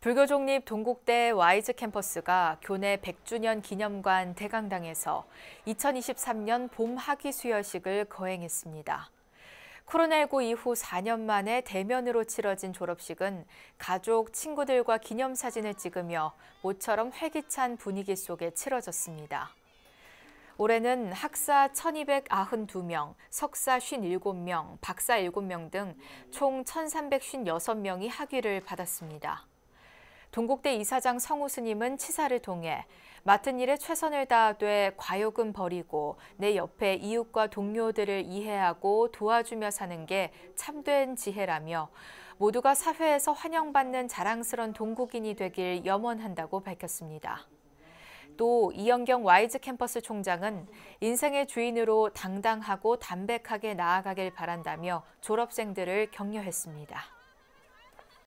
불교 종립 동국대 와이즈 캠퍼스가 교내 100주년 기념관 대강당에서 2023년 봄 학위 수여식을 거행했습니다. 코로나19 이후 4년 만에 대면으로 치러진 졸업식은 가족, 친구들과 기념사진을 찍으며 모처럼 활기찬 분위기 속에 치러졌습니다. 올해는 학사 1,292명, 석사 57명, 박사 7명 등 총 1,356명이 학위를 받았습니다. 동국대 이사장 성우 스님은 치사를 통해 맡은 일에 최선을 다하되 과욕은 버리고 내 옆에 이웃과 동료들을 이해하고 도와주며 사는 게 참된 지혜라며 모두가 사회에서 환영받는 자랑스런 동국인이 되길 염원한다고 밝혔습니다. 또 이영경 와이즈 캠퍼스 총장은 인생의 주인으로 당당하고 담백하게 나아가길 바란다며 졸업생들을 격려했습니다.